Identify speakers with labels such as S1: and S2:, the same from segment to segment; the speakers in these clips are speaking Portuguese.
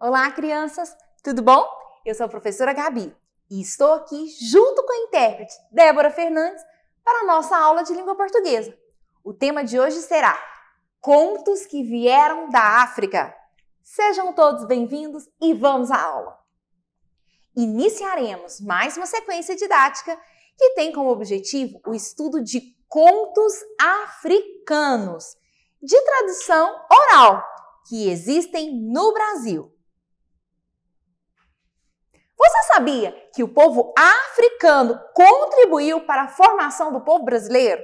S1: Olá, crianças! Tudo bom? Eu sou a professora Gabi e estou aqui junto com a intérprete Débora Fernandes para a nossa aula de língua portuguesa. O tema de hoje será Contos que vieram da África. Sejam todos bem-vindos e vamos à aula! Iniciaremos mais uma sequência didática que tem como objetivo o estudo de contos africanos de tradução oral que existem no Brasil. Você sabia que o povo africano contribuiu para a formação do povo brasileiro?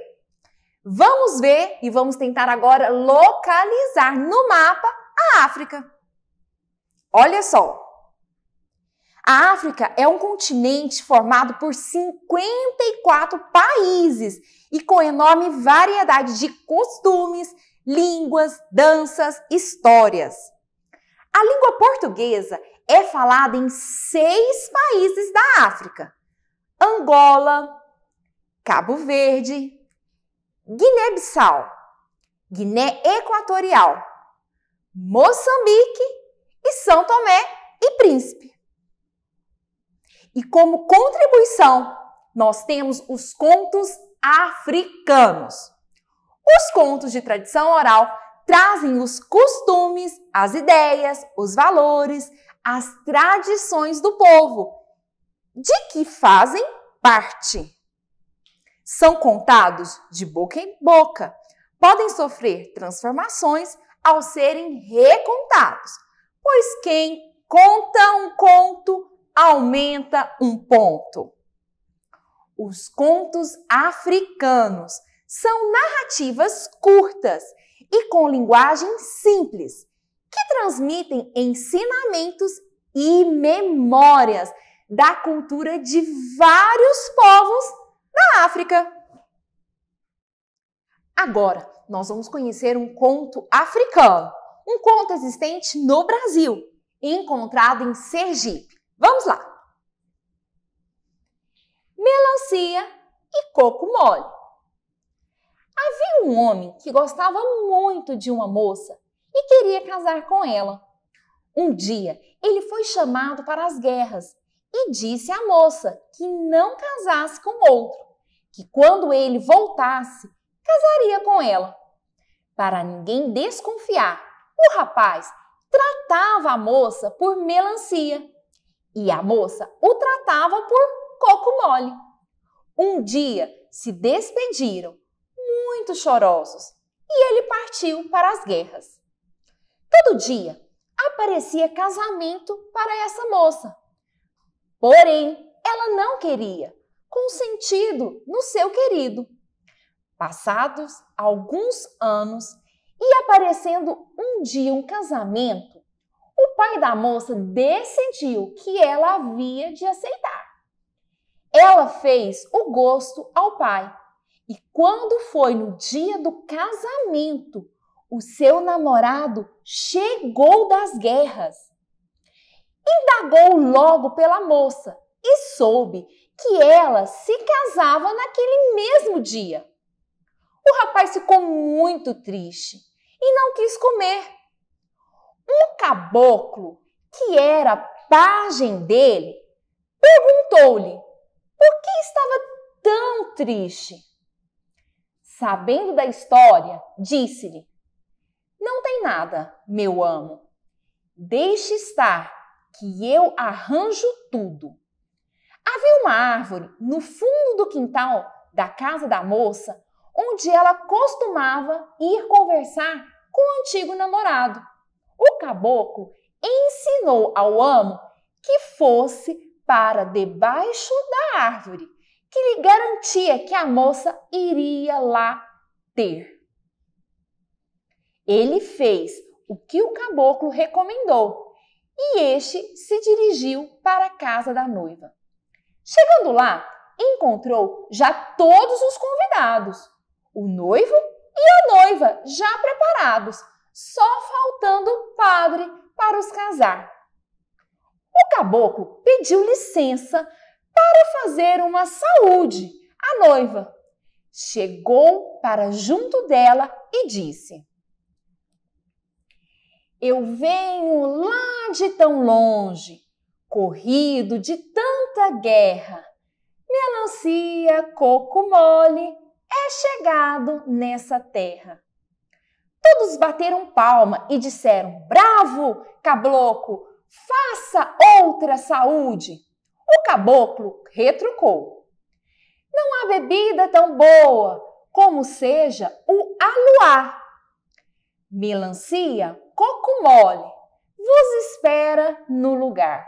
S1: Vamos ver e vamos tentar agora localizar no mapa a África. Olha só. A África é um continente formado por 54 países e com enorme variedade de costumes, línguas, danças, histórias. A língua portuguesa é falada em seis países da África: Angola, Cabo Verde, Guiné-Bissau, Guiné Equatorial, Moçambique e São Tomé e Príncipe. E como contribuição, nós temos os contos africanos. Os contos de tradição oral trazem os costumes, as ideias, os valores as tradições do povo, de que fazem parte. São contados de boca em boca, podem sofrer transformações ao serem recontados, pois quem conta um conto aumenta um ponto. Os contos africanos são narrativas curtas e com linguagem simples que transmitem ensinamentos e memórias da cultura de vários povos da África. Agora, nós vamos conhecer um conto africano, um conto existente no Brasil, encontrado em Sergipe. Vamos lá! Melancia e coco mole. Havia um homem que gostava muito de uma moça e queria casar com ela. Um dia, ele foi chamado para as guerras e disse à moça que não casasse com outro, que quando ele voltasse, casaria com ela. Para ninguém desconfiar, o rapaz tratava a moça por melancia e a moça o tratava por coco mole. Um dia se despediram, muito chorosos, e ele partiu para as guerras. Todo dia aparecia casamento para essa moça. Porém, ela não queria, com sentido no seu querido. Passados alguns anos e aparecendo um dia um casamento, o pai da moça decidiu que ela havia de aceitar. Ela fez o gosto ao pai e, quando foi no dia do casamento, o seu namorado chegou das guerras. Indagou logo pela moça e soube que ela se casava naquele mesmo dia. O rapaz ficou muito triste e não quis comer. Um caboclo, que era pajem dele, perguntou-lhe por que estava tão triste. Sabendo da história, disse-lhe não tem nada, meu amo. Deixe estar, que eu arranjo tudo. Havia uma árvore no fundo do quintal da casa da moça onde ela costumava ir conversar com o antigo namorado. O caboclo ensinou ao amo que fosse para debaixo da árvore, que lhe garantia que a moça iria lá ter. Ele fez o que o caboclo recomendou e este se dirigiu para a casa da noiva. Chegando lá, encontrou já todos os convidados, o noivo e a noiva já preparados, só faltando o padre para os casar. O caboclo pediu licença para fazer uma saúde à noiva. Chegou para junto dela e disse: eu venho lá de tão longe, corrido de tanta guerra. Melancia, coco mole, é chegado nessa terra. Todos bateram palma e disseram: Bravo, cabloco, faça outra saúde. O caboclo retrucou: Não há bebida tão boa como seja o aluá Melancia, coco mole, vos espera no lugar.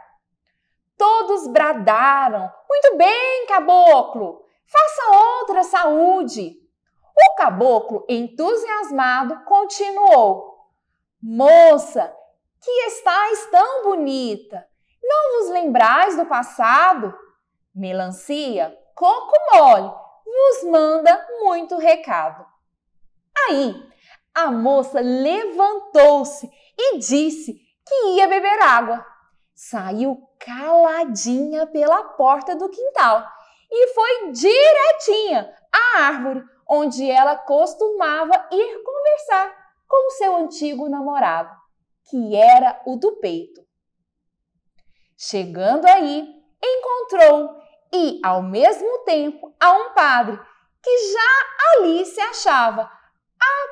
S1: Todos bradaram: Muito bem, caboclo, faça outra saúde. O caboclo, entusiasmado, continuou: Moça, que estáis tão bonita, não vos lembrais do passado? Melancia, coco mole, vos manda muito recado. Aí, a moça levantou-se e disse que ia beber água. Saiu caladinha pela porta do quintal e foi direitinha à árvore onde ela costumava ir conversar com seu antigo namorado, que era o do peito. Chegando aí, encontrou e, ao mesmo tempo, a um padre que já ali se achava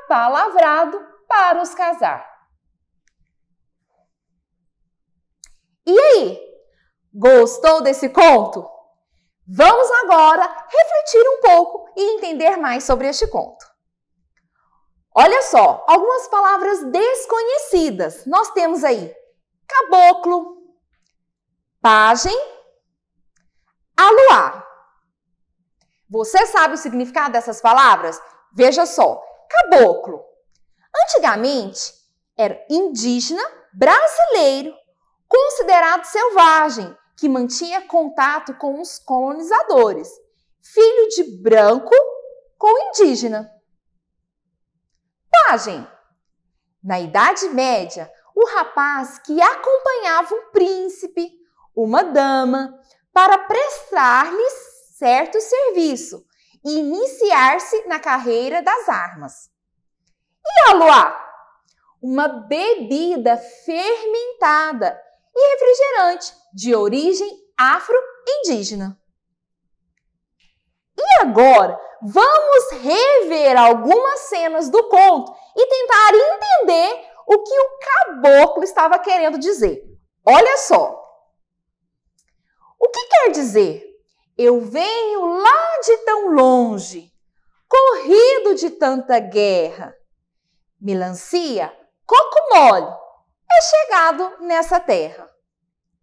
S1: apalavrado para os casar. E aí? Gostou desse conto? Vamos agora refletir um pouco e entender mais sobre este conto. Olha só, algumas palavras desconhecidas. Nós temos aí caboclo, pajem, aluar. Você sabe o significado dessas palavras? Veja só, caboclo. Antigamente, era indígena brasileiro, considerado selvagem, que mantinha contato com os colonizadores, filho de branco com indígena. Pajem. Na Idade Média, o rapaz que acompanhava um príncipe, uma dama, para prestar-lhes certo serviço, e iniciar-se na carreira das armas. E a luá? Uma bebida fermentada e refrigerante de origem afro-indígena. E agora, vamos rever algumas cenas do conto e tentar entender o que o caboclo estava querendo dizer. Olha só. O que quer dizer eu venho lá de tão longe, corrido de tanta guerra. Melancia, coco mole, é chegado nessa terra.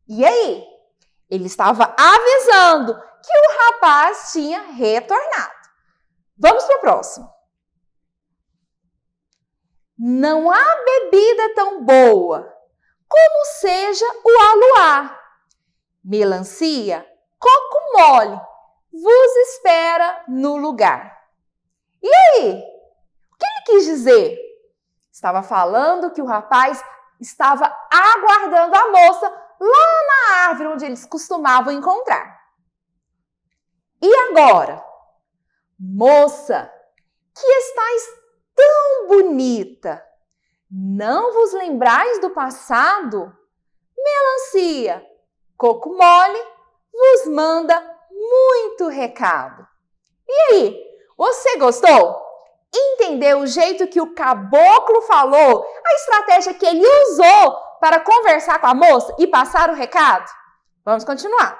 S1: E aí? Ele estava avisando que o rapaz tinha retornado. Vamos para o próximo. Não há bebida tão boa como seja o aluá. Melancia, Coco mole vos espera no lugar. E aí? O que ele quis dizer? Estava falando que o rapaz estava aguardando a moça lá na árvore onde eles costumavam encontrar. E agora? Moça, que estáis tão bonita, não vos lembrais do passado? Melancia, coco mole vos manda muito recado. E aí, você gostou? Entendeu o jeito que o caboclo falou, a estratégia que ele usou para conversar com a moça e passar o recado? Vamos continuar.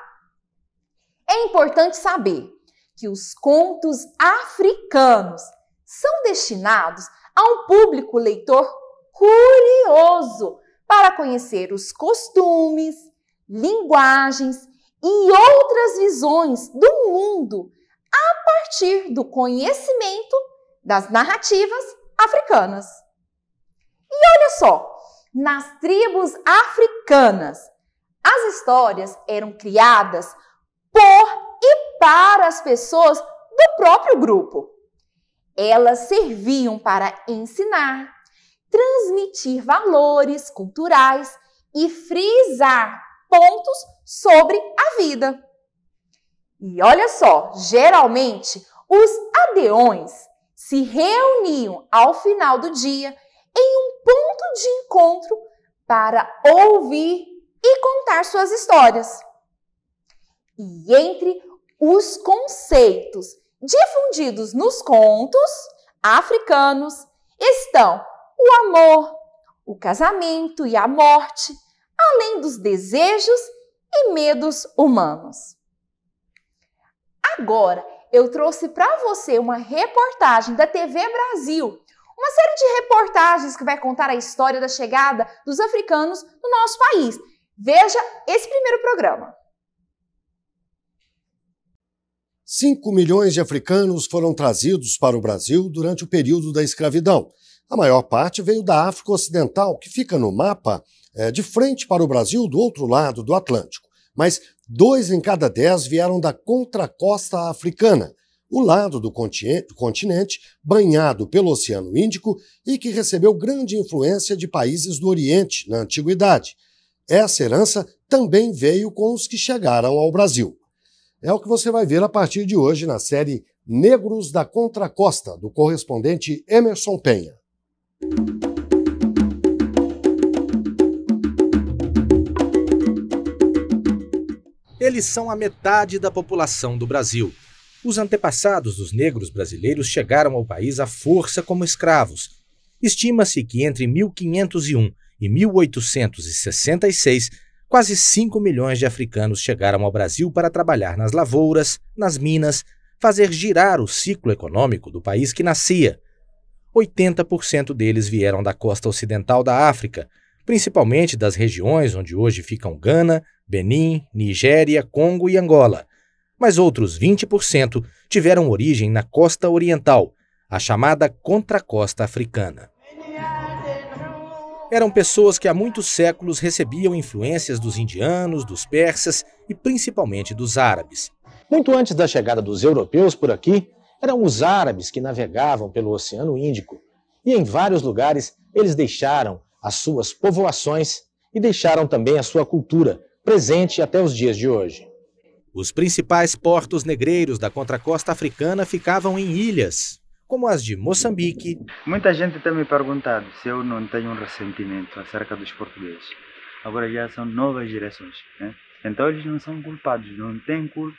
S1: É importante saber que os contos africanos são destinados a um público leitor curioso para conhecer os costumes, linguagens e outras visões do mundo a partir do conhecimento das narrativas africanas. E olha só, nas tribos africanas, as histórias eram criadas por e para as pessoas do próprio grupo. Elas serviam para ensinar, transmitir valores culturais e frisar pontos sobre a vida. E olha só, geralmente os adeões se reuniam ao final do dia em um ponto de encontro para ouvir e contar suas histórias. E entre os conceitos difundidos nos contos africanos estão o amor, o casamento e a morte, além dos desejos e medos humanos. Agora, eu trouxe para você uma reportagem da TV Brasil, uma série de reportagens que vai contar a história da chegada dos africanos no nosso país. Veja esse primeiro programa.
S2: 5 milhões de africanos foram trazidos para o Brasil durante o período da escravidão. A maior parte veio da África Ocidental, que fica no mapa é, de frente para o Brasil do outro lado do Atlântico, mas dois em cada dez vieram da contracosta africana, o lado do continente banhado pelo Oceano Índico e que recebeu grande influência de países do Oriente na Antiguidade. Essa herança também veio com os que chegaram ao Brasil. É o que você vai ver a partir de hoje na série Negros da Contracosta, do correspondente Emerson Penha. Eles são a metade da população do Brasil. Os antepassados dos negros brasileiros chegaram ao país à força como escravos. Estima-se que entre 1501 e 1866, quase 5 milhões de africanos chegaram ao Brasil para trabalhar nas lavouras, nas minas, fazer girar o ciclo econômico do país que nascia. 80% deles vieram da costa ocidental da África, principalmente das regiões onde hoje ficam Gana, Benin, Nigéria, Congo e Angola. Mas outros 20% tiveram origem na costa oriental, a chamada Contracosta Africana. Eram pessoas que há muitos séculos recebiam influências dos indianos, dos persas e principalmente dos árabes. Muito antes da chegada dos europeus por aqui, eram os árabes que navegavam pelo Oceano Índico. E em vários lugares eles deixaram as suas povoações e deixaram também a sua cultura, presente até os dias de hoje. Os principais portos negreiros da contracosta africana ficavam em ilhas, como as de Moçambique. Muita gente tem me perguntado se eu não tenho um ressentimento acerca dos
S1: portugueses. Agora já são novas direções, né? Então eles não são culpados, não têm culpa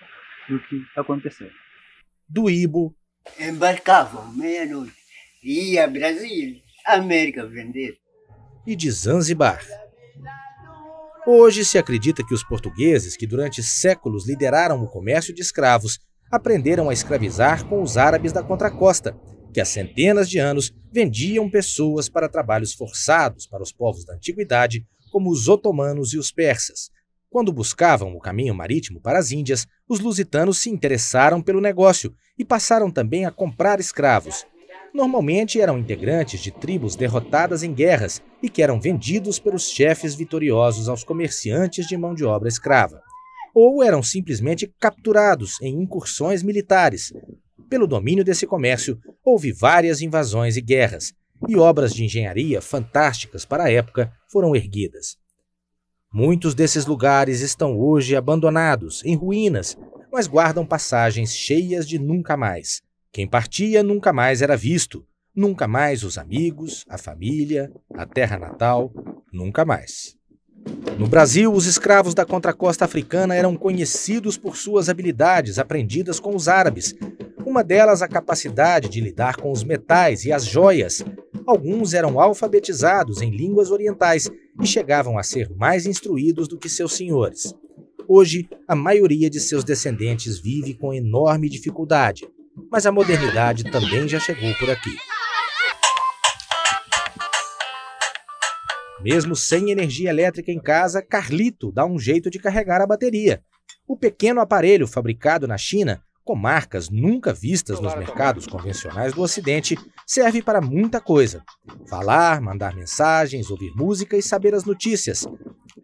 S1: do que aconteceu. Do Ibo. Embarcavam meia-noite, ia Brasil, América vender
S2: e de Zanzibar. Hoje se acredita que os portugueses, que durante séculos lideraram o comércio de escravos, aprenderam a escravizar com os árabes da contracosta, que há centenas de anos vendiam pessoas para trabalhos forçados para os povos da antiguidade, como os otomanos e os persas. Quando buscavam o caminho marítimo para as Índias, os lusitanos se interessaram pelo negócio e passaram também a comprar escravos, Normalmente eram integrantes de tribos derrotadas em guerras e que eram vendidos pelos chefes vitoriosos aos comerciantes de mão de obra escrava. Ou eram simplesmente capturados em incursões militares. Pelo domínio desse comércio, houve várias invasões e guerras, e obras de engenharia fantásticas para a época foram erguidas. Muitos desses lugares estão hoje abandonados, em ruínas, mas guardam passagens cheias de nunca mais. Quem partia nunca mais era visto, nunca mais os amigos, a família, a terra natal, nunca mais. No Brasil, os escravos da contracosta africana eram conhecidos por suas habilidades aprendidas com os árabes, uma delas a capacidade de lidar com os metais e as joias. Alguns eram alfabetizados em línguas orientais e chegavam a ser mais instruídos do que seus senhores. Hoje, a maioria de seus descendentes vive com enorme dificuldade, mas a modernidade também já chegou por aqui. Mesmo sem energia elétrica em casa, Carlito dá um jeito de carregar a bateria. O pequeno aparelho fabricado na China, com marcas nunca vistas nos mercados convencionais do Ocidente, serve para muita coisa: falar, mandar mensagens, ouvir música e saber as notícias.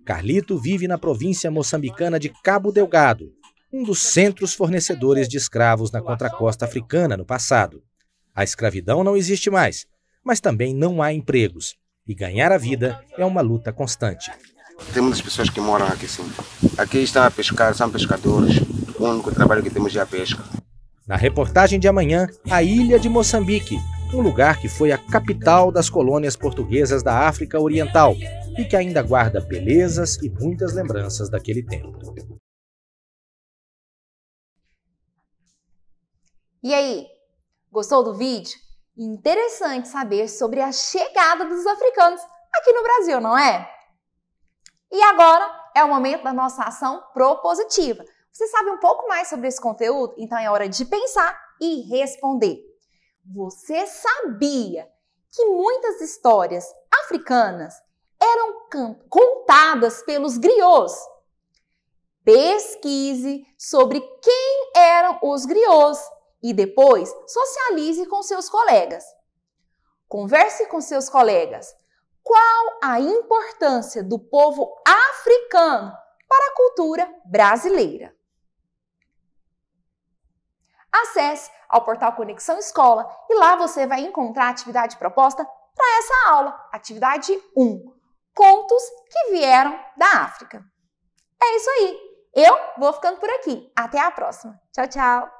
S2: Carlito vive na província moçambicana de Cabo Delgado, um dos centros fornecedores de escravos na contracosta africana no passado. A escravidão não existe mais, mas também não há empregos. E ganhar a vida é uma luta constante. Tem muitas pessoas que moram aqui, sim. Aqui estão a pescar, são pescadores. O único trabalho que temos é a pesca. Na reportagem de amanhã, a ilha de Moçambique, um lugar que foi a capital das colônias portuguesas da África Oriental e que ainda guarda belezas e muitas lembranças daquele tempo.
S1: E aí, gostou do vídeo? Interessante saber sobre a chegada dos africanos aqui no Brasil, não é? E agora é o momento da nossa ação propositiva. Você sabe um pouco mais sobre esse conteúdo? Então é hora de pensar e responder. Você sabia que muitas histórias africanas eram contadas pelos griots? Pesquise sobre quem eram os griots e depois, socialize com seus colegas. Converse com seus colegas. Qual a importância do povo africano para a cultura brasileira? Acesse ao portal Conexão Escola e lá você vai encontrar a atividade proposta para essa aula, atividade 1, contos que vieram da África. É isso aí. Eu vou ficando por aqui. Até a próxima. Tchau, tchau.